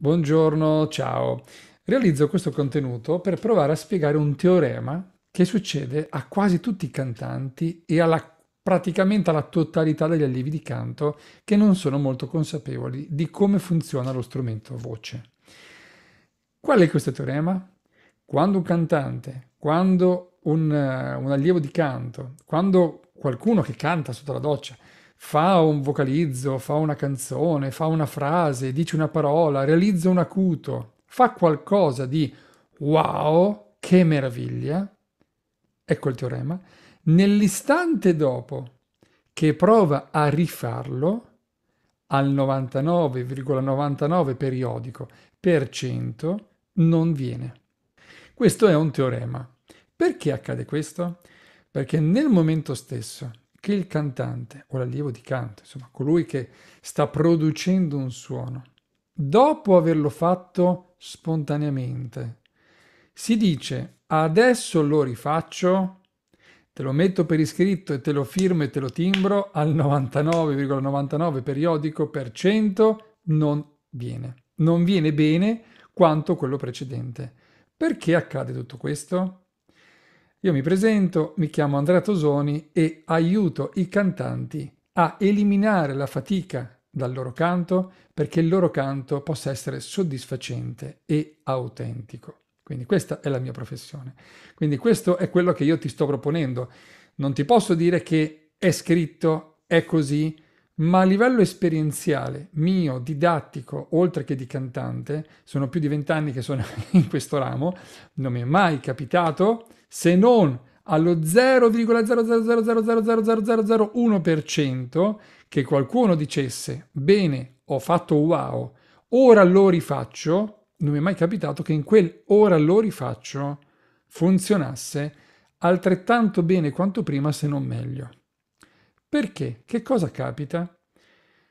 Buongiorno, ciao. Realizzo questo contenuto per provare a spiegare un teorema che succede a quasi tutti i cantanti e alla, praticamente alla totalità degli allievi di canto che non sono molto consapevoli di come funziona lo strumento voce. Qual è questo teorema? Quando un cantante, quando un, eh, un allievo di canto, quando qualcuno che canta sotto la doccia, fa un vocalizzo, fa una canzone, fa una frase, dice una parola, realizza un acuto, fa qualcosa di wow, che meraviglia, ecco il teorema, nell'istante dopo che prova a rifarlo al 99,99 periodico per cento non viene. Questo è un teorema. Perché accade questo? Perché nel momento stesso che il cantante o l'allievo di canto, insomma colui che sta producendo un suono, dopo averlo fatto spontaneamente, si dice adesso lo rifaccio, te lo metto per iscritto e te lo firmo e te lo timbro al 99,99 periodico per cento, non viene. Non viene bene quanto quello precedente. Perché accade tutto questo? Io mi presento, mi chiamo Andrea Tosoni e aiuto i cantanti a eliminare la fatica dal loro canto perché il loro canto possa essere soddisfacente e autentico. Quindi questa è la mia professione. Quindi questo è quello che io ti sto proponendo. Non ti posso dire che è scritto, è così, ma a livello esperienziale, mio, didattico, oltre che di cantante, sono più di vent'anni che sono in questo ramo, non mi è mai capitato se non allo 0,0000001% che qualcuno dicesse bene, ho fatto wow, ora lo rifaccio, non mi è mai capitato che in quel ora lo rifaccio funzionasse altrettanto bene quanto prima, se non meglio. Perché? Che cosa capita?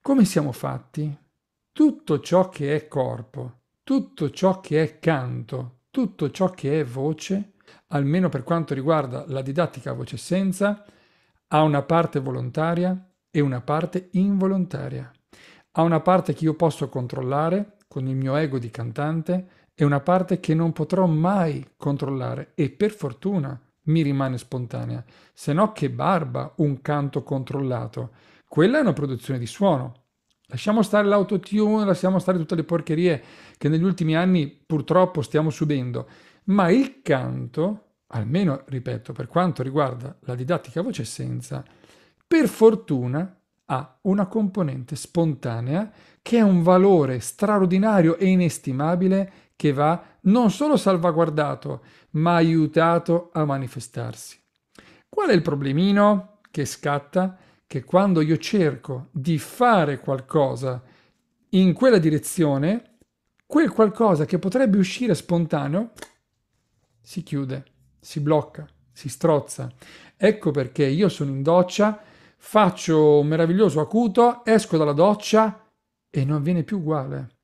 Come siamo fatti? Tutto ciò che è corpo, tutto ciò che è canto, tutto ciò che è voce, almeno per quanto riguarda la didattica a voce senza, ha una parte volontaria e una parte involontaria. Ha una parte che io posso controllare con il mio ego di cantante e una parte che non potrò mai controllare e per fortuna mi rimane spontanea, se no che barba un canto controllato. Quella è una produzione di suono. Lasciamo stare l'autotune, lasciamo stare tutte le porcherie che negli ultimi anni purtroppo stiamo subendo ma il canto, almeno ripeto, per quanto riguarda la didattica voce e senza, per fortuna ha una componente spontanea che è un valore straordinario e inestimabile che va non solo salvaguardato, ma aiutato a manifestarsi. Qual è il problemino che scatta? Che quando io cerco di fare qualcosa in quella direzione, quel qualcosa che potrebbe uscire spontaneo si chiude, si blocca, si strozza. Ecco perché io sono in doccia, faccio un meraviglioso acuto, esco dalla doccia e non viene più uguale.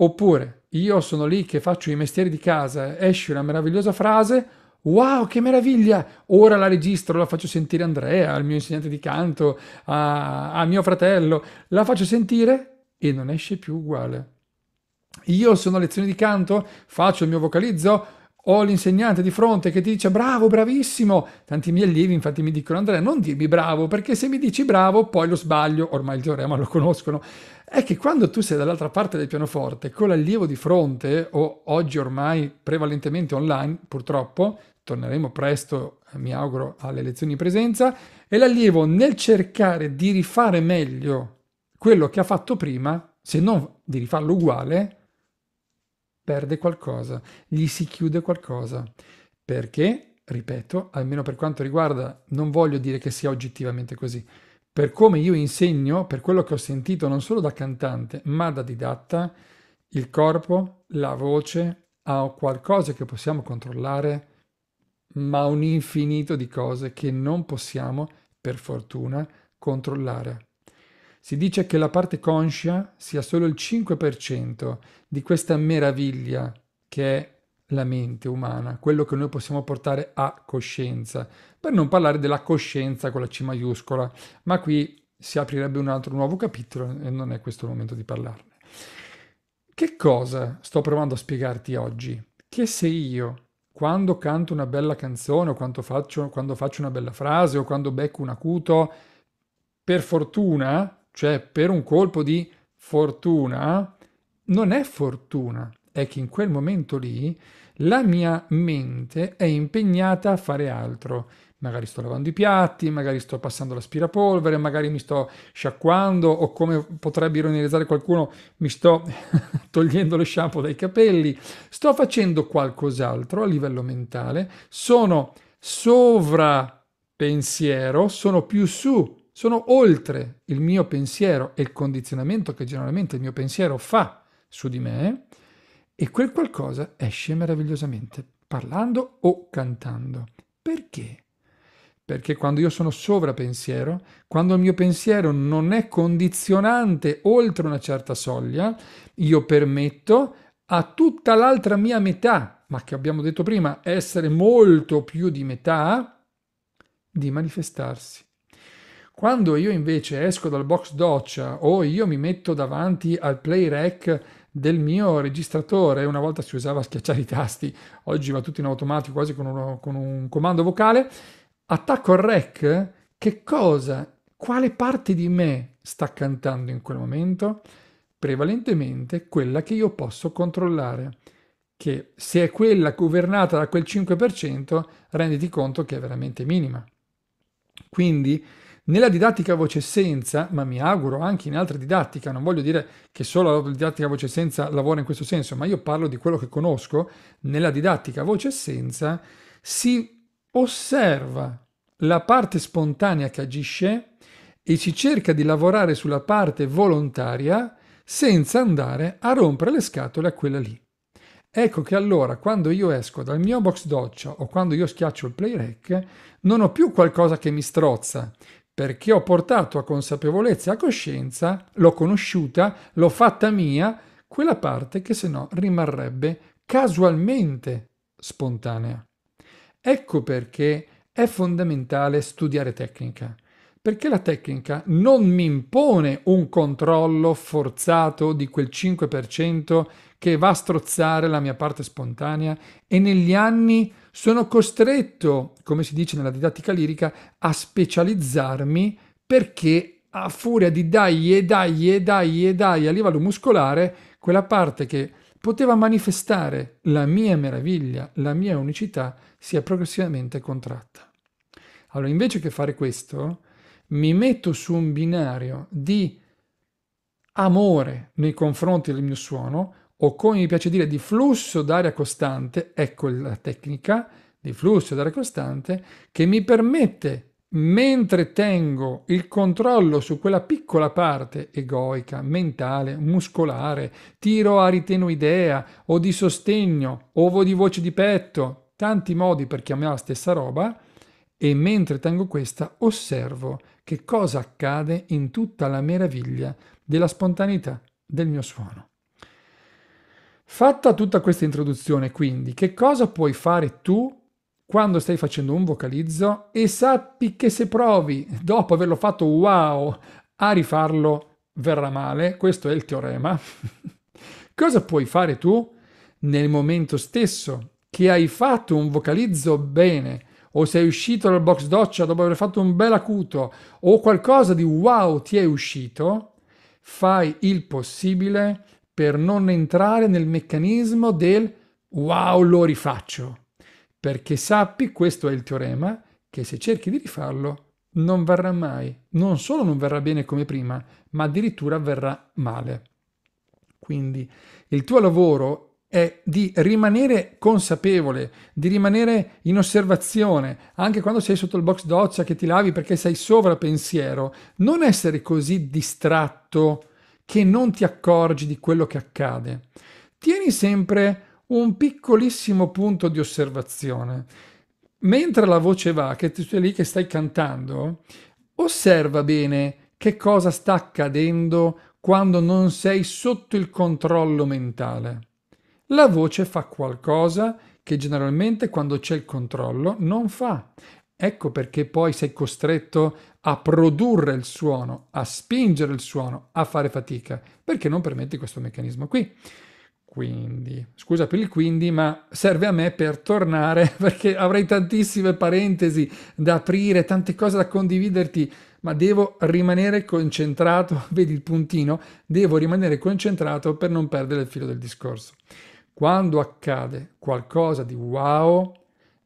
Oppure io sono lì che faccio i mestieri di casa, esce una meravigliosa frase, wow che meraviglia, ora la registro, la faccio sentire Andrea, al mio insegnante di canto, a, a mio fratello, la faccio sentire e non esce più uguale. Io sono a lezione di canto, faccio il mio vocalizzo, ho l'insegnante di fronte che ti dice bravo, bravissimo. Tanti miei allievi infatti mi dicono Andrea non dirmi bravo perché se mi dici bravo poi lo sbaglio, ormai il teorema lo conoscono. È che quando tu sei dall'altra parte del pianoforte con l'allievo di fronte o oggi ormai prevalentemente online purtroppo, torneremo presto eh, mi auguro alle lezioni in presenza, e l'allievo nel cercare di rifare meglio quello che ha fatto prima, se non di rifarlo uguale, perde qualcosa, gli si chiude qualcosa, perché, ripeto, almeno per quanto riguarda, non voglio dire che sia oggettivamente così, per come io insegno, per quello che ho sentito non solo da cantante, ma da didatta, il corpo, la voce, ha qualcosa che possiamo controllare, ma un infinito di cose che non possiamo, per fortuna, controllare. Si dice che la parte conscia sia solo il 5% di questa meraviglia che è la mente umana, quello che noi possiamo portare a coscienza, per non parlare della coscienza con la C maiuscola, ma qui si aprirebbe un altro nuovo capitolo e non è questo il momento di parlarne. Che cosa sto provando a spiegarti oggi? Che se io quando canto una bella canzone o quando faccio, quando faccio, una bella frase o quando becco un acuto, per fortuna cioè, per un colpo di fortuna, non è fortuna, è che in quel momento lì la mia mente è impegnata a fare altro. Magari sto lavando i piatti, magari sto passando l'aspirapolvere, magari mi sto sciacquando o come potrebbe ironizzare qualcuno, mi sto togliendo lo shampoo dai capelli. Sto facendo qualcos'altro a livello mentale, sono sovra pensiero, sono più su sono oltre il mio pensiero e il condizionamento che generalmente il mio pensiero fa su di me e quel qualcosa esce meravigliosamente parlando o cantando. Perché? Perché quando io sono sovrapensiero, quando il mio pensiero non è condizionante oltre una certa soglia, io permetto a tutta l'altra mia metà, ma che abbiamo detto prima essere molto più di metà, di manifestarsi quando io invece esco dal box doccia o io mi metto davanti al play rack del mio registratore, una volta si usava schiacciare i tasti, oggi va tutto in automatico quasi con, uno, con un comando vocale, attacco il rack, che cosa, quale parte di me sta cantando in quel momento? Prevalentemente quella che io posso controllare, che se è quella governata da quel 5%, renditi conto che è veramente minima. Quindi nella didattica voce senza, ma mi auguro anche in altre didattiche, non voglio dire che solo la didattica voce senza lavora in questo senso, ma io parlo di quello che conosco, nella didattica voce senza si osserva la parte spontanea che agisce e si cerca di lavorare sulla parte volontaria senza andare a rompere le scatole a quella lì. Ecco che allora quando io esco dal mio box doccia o quando io schiaccio il play rec non ho più qualcosa che mi strozza, perché ho portato a consapevolezza e a coscienza, l'ho conosciuta, l'ho fatta mia, quella parte che se no rimarrebbe casualmente spontanea. Ecco perché è fondamentale studiare tecnica, perché la tecnica non mi impone un controllo forzato di quel 5% che va a strozzare la mia parte spontanea e negli anni sono costretto, come si dice nella didattica lirica, a specializzarmi perché a furia di dai e dai e dai e dai a livello muscolare, quella parte che poteva manifestare la mia meraviglia, la mia unicità, si è progressivamente contratta. Allora, invece che fare questo, mi metto su un binario di amore nei confronti del mio suono, o come mi piace dire di flusso d'aria costante, ecco la tecnica di flusso d'aria costante che mi permette, mentre tengo il controllo su quella piccola parte egoica, mentale, muscolare, tiro a ritenoidea o di sostegno, ovo di voce di petto, tanti modi per chiamare la stessa roba, e mentre tengo questa osservo che cosa accade in tutta la meraviglia della spontaneità del mio suono. Fatta tutta questa introduzione, quindi, che cosa puoi fare tu quando stai facendo un vocalizzo e sappi che se provi, dopo averlo fatto wow, a rifarlo verrà male, questo è il teorema. cosa puoi fare tu nel momento stesso che hai fatto un vocalizzo bene o sei uscito dal box doccia dopo aver fatto un bel acuto o qualcosa di wow ti è uscito? Fai il possibile per non entrare nel meccanismo del wow lo rifaccio, perché sappi, questo è il teorema, che se cerchi di rifarlo non verrà mai, non solo non verrà bene come prima, ma addirittura verrà male. Quindi il tuo lavoro è di rimanere consapevole, di rimanere in osservazione, anche quando sei sotto il box doccia che ti lavi perché sei sovra non essere così distratto che non ti accorgi di quello che accade. Tieni sempre un piccolissimo punto di osservazione. Mentre la voce va, che tu sei lì che stai cantando, osserva bene che cosa sta accadendo quando non sei sotto il controllo mentale. La voce fa qualcosa che generalmente quando c'è il controllo non fa. Ecco perché poi sei costretto a produrre il suono, a spingere il suono, a fare fatica, perché non permetti questo meccanismo qui. Quindi, scusa per il quindi, ma serve a me per tornare, perché avrei tantissime parentesi da aprire, tante cose da condividerti, ma devo rimanere concentrato, vedi il puntino, devo rimanere concentrato per non perdere il filo del discorso. Quando accade qualcosa di wow,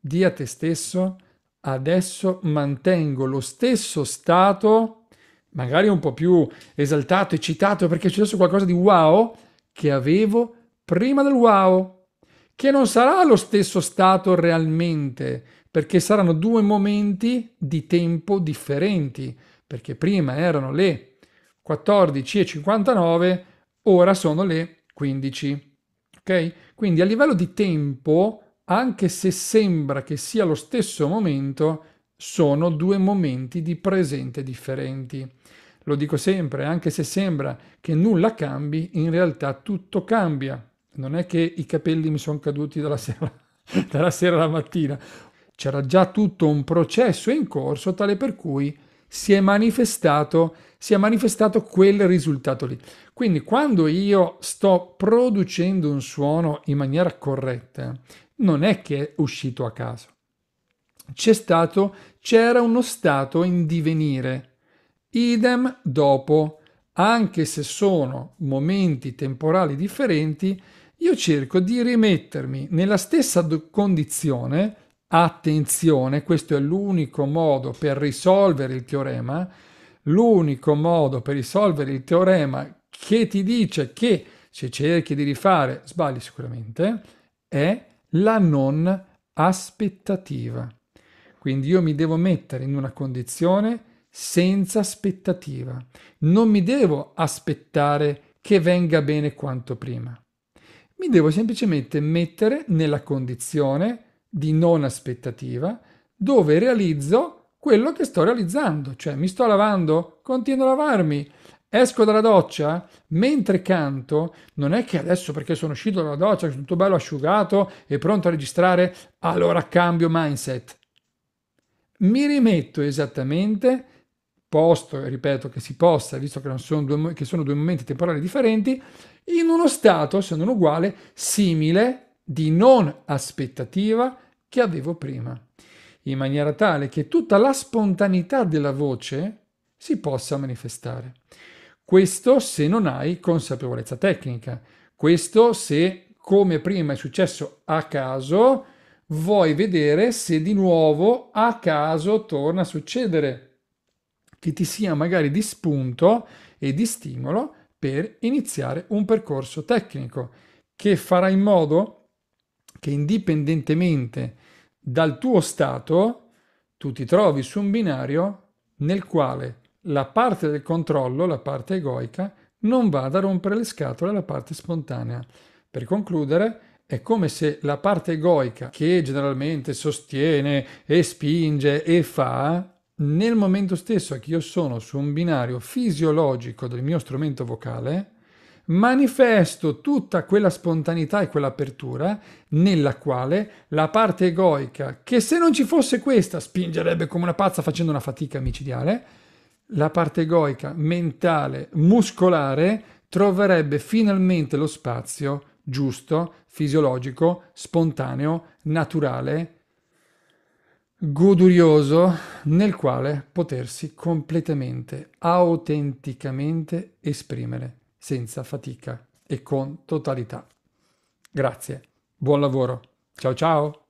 di a te stesso, adesso mantengo lo stesso stato, magari un po' più esaltato, eccitato, perché è successo qualcosa di wow che avevo prima del wow, che non sarà lo stesso stato realmente, perché saranno due momenti di tempo differenti, perché prima erano le 14.59, ora sono le 15. Ok? Quindi a livello di tempo anche se sembra che sia lo stesso momento, sono due momenti di presente differenti. Lo dico sempre, anche se sembra che nulla cambi, in realtà tutto cambia. Non è che i capelli mi sono caduti dalla sera, dalla sera alla mattina. C'era già tutto un processo in corso tale per cui si è manifestato, si è manifestato quel risultato lì. Quindi quando io sto producendo un suono in maniera corretta, non è che è uscito a caso. C'è stato, c'era uno stato in divenire. Idem dopo, anche se sono momenti temporali differenti, io cerco di rimettermi nella stessa condizione. Attenzione, questo è l'unico modo per risolvere il teorema. L'unico modo per risolvere il teorema che ti dice che se cerchi di rifare sbagli sicuramente è la non aspettativa. Quindi io mi devo mettere in una condizione senza aspettativa. Non mi devo aspettare che venga bene quanto prima. Mi devo semplicemente mettere nella condizione di non aspettativa dove realizzo quello che sto realizzando, cioè mi sto lavando, continuo a lavarmi, Esco dalla doccia? Mentre canto, non è che adesso perché sono uscito dalla doccia, tutto bello asciugato e pronto a registrare, allora cambio mindset. Mi rimetto esattamente, posto, ripeto, che si possa, visto che, non sono, due, che sono due momenti temporali differenti, in uno stato, se non uguale, simile di non aspettativa che avevo prima, in maniera tale che tutta la spontaneità della voce si possa manifestare. Questo se non hai consapevolezza tecnica. Questo se, come prima è successo a caso, vuoi vedere se di nuovo a caso torna a succedere. Che ti sia magari di spunto e di stimolo per iniziare un percorso tecnico che farà in modo che indipendentemente dal tuo stato tu ti trovi su un binario nel quale la parte del controllo, la parte egoica, non vada a rompere le scatole alla parte spontanea. Per concludere, è come se la parte egoica, che generalmente sostiene e spinge e fa, nel momento stesso che io sono su un binario fisiologico del mio strumento vocale, manifesto tutta quella spontaneità e quell'apertura nella quale la parte egoica, che se non ci fosse questa spingerebbe come una pazza facendo una fatica micidiale, la parte egoica, mentale, muscolare troverebbe finalmente lo spazio giusto, fisiologico, spontaneo, naturale, godurioso, nel quale potersi completamente, autenticamente esprimere, senza fatica e con totalità. Grazie, buon lavoro, ciao ciao!